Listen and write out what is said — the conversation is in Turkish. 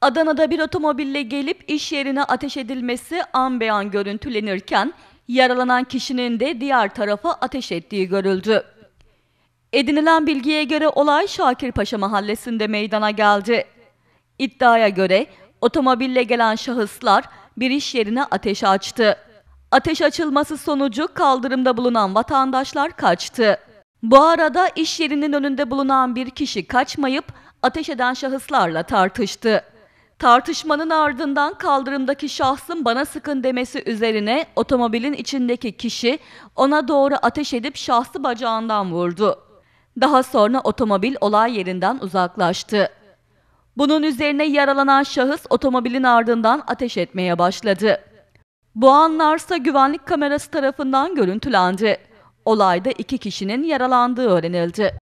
Adana'da bir otomobille gelip iş yerine ateş edilmesi an beyan görüntülenirken yaralanan kişinin de diğer tarafa ateş ettiği görüldü. Edinilen bilgiye göre olay Şakirpaşa mahallesinde meydana geldi. İddiaya göre otomobille gelen şahıslar bir iş yerine ateş açtı. Ateş açılması sonucu kaldırımda bulunan vatandaşlar kaçtı. Bu arada iş yerinin önünde bulunan bir kişi kaçmayıp ateş eden şahıslarla tartıştı. Tartışmanın ardından kaldırımdaki şahsın bana sıkın demesi üzerine otomobilin içindeki kişi ona doğru ateş edip şahsı bacağından vurdu. Daha sonra otomobil olay yerinden uzaklaştı. Bunun üzerine yaralanan şahıs otomobilin ardından ateş etmeye başladı. Bu anlarsa güvenlik kamerası tarafından görüntülendi. Olayda iki kişinin yaralandığı öğrenildi.